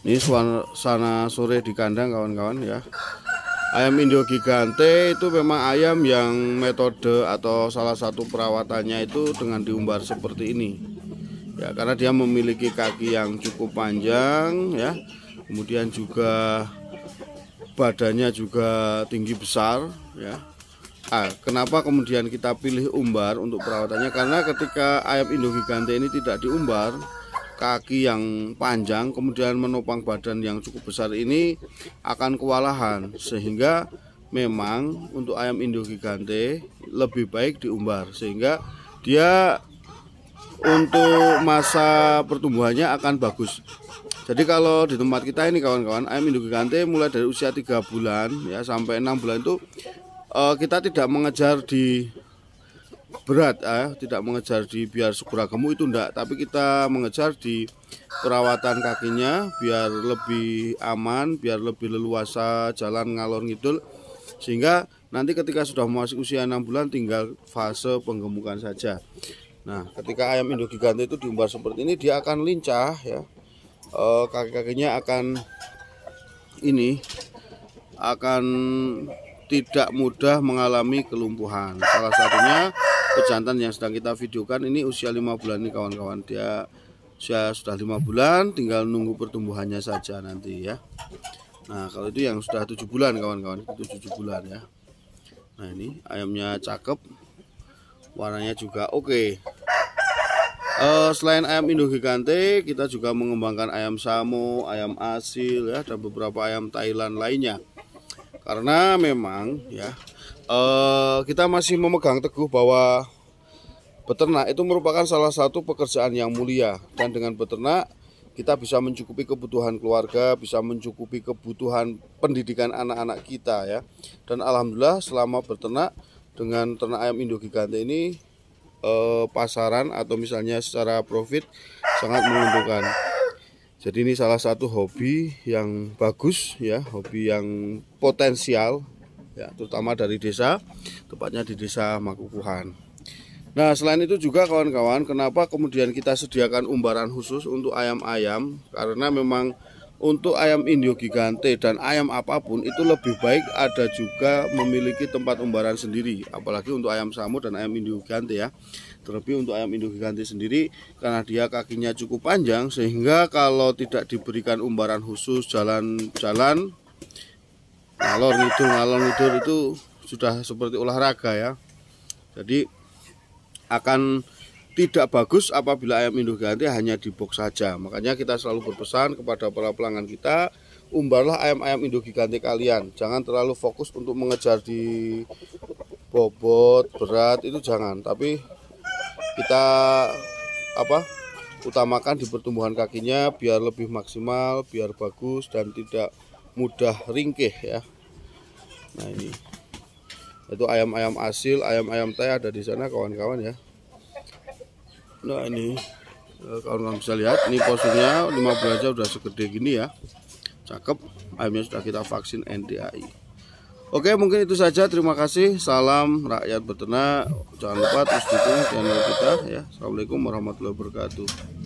Ini suasana sore di kandang kawan-kawan ya. Ayam Indo Gigante itu memang ayam yang metode atau salah satu perawatannya itu dengan diumbar seperti ini. Ya, karena dia memiliki kaki yang cukup panjang ya. Kemudian juga badannya juga tinggi besar ya. Ah, kenapa kemudian kita pilih umbar untuk perawatannya? Karena ketika ayam Indo Gigante ini tidak diumbar, kaki yang panjang kemudian menopang badan yang cukup besar ini akan kewalahan sehingga memang untuk ayam induk gigante lebih baik diumbar sehingga dia untuk masa pertumbuhannya akan bagus. Jadi kalau di tempat kita ini kawan-kawan ayam induk gigante mulai dari usia 3 bulan ya sampai 6 bulan itu eh, kita tidak mengejar di berat eh, tidak mengejar di biar segera gemuk itu enggak tapi kita mengejar di perawatan kakinya biar lebih aman biar lebih leluasa jalan ngalor ngidul sehingga nanti ketika sudah masuk usia enam bulan tinggal fase penggemukan saja nah ketika ayam induk gigante itu diumbar seperti ini dia akan lincah ya e, kaki-kakinya akan ini akan tidak mudah mengalami kelumpuhan salah satunya pejantan yang sedang kita videokan ini usia lima bulan nih kawan-kawan dia usia sudah lima bulan tinggal nunggu pertumbuhannya saja nanti ya Nah kalau itu yang sudah 7 bulan kawan-kawan itu 7 bulan ya Nah ini ayamnya cakep warnanya juga oke okay. Uh, eh, selain ayam gigante kita juga mengembangkan ayam samo, ayam asil ya dan beberapa ayam Thailand lainnya karena memang ya uh, kita masih memegang teguh bahwa beternak itu merupakan salah satu pekerjaan yang mulia dan dengan beternak kita bisa mencukupi kebutuhan keluarga, bisa mencukupi kebutuhan pendidikan anak-anak kita ya. Dan alhamdulillah selama beternak dengan ternak ayam induk gigante ini eh, pasaran atau misalnya secara profit sangat menguntungkan. Jadi ini salah satu hobi yang bagus ya, hobi yang potensial ya, terutama dari desa, tepatnya di desa Makukuhan. Nah, selain itu juga kawan-kawan, kenapa kemudian kita sediakan umbaran khusus untuk ayam-ayam? Karena memang untuk ayam indio gigante dan ayam apapun itu lebih baik ada juga memiliki tempat umbaran sendiri, apalagi untuk ayam samu dan ayam indio gigante ya. Terlebih untuk ayam induk giganti sendiri karena dia kakinya cukup panjang sehingga kalau tidak diberikan umbaran khusus jalan-jalan ngalor ngidul ngalor ngidul itu sudah seperti olahraga ya. Jadi akan tidak bagus apabila ayam induk ganti hanya di box saja. Makanya kita selalu berpesan kepada para pelanggan kita, umbarlah ayam-ayam induk ganti kalian. Jangan terlalu fokus untuk mengejar di bobot, berat itu jangan, tapi kita apa utamakan di pertumbuhan kakinya biar lebih maksimal, biar bagus dan tidak mudah ringkih ya. Nah ini itu ayam-ayam asil, ayam-ayam teh ada di sana kawan-kawan ya. Nah ini eh, kawan-kawan bisa lihat ini posturnya 5 bulan sudah udah segede gini ya. Cakep, ayamnya sudah kita vaksin NDAI. Oke mungkin itu saja terima kasih salam rakyat beternak jangan lupa terus dukung channel kita ya assalamualaikum warahmatullahi wabarakatuh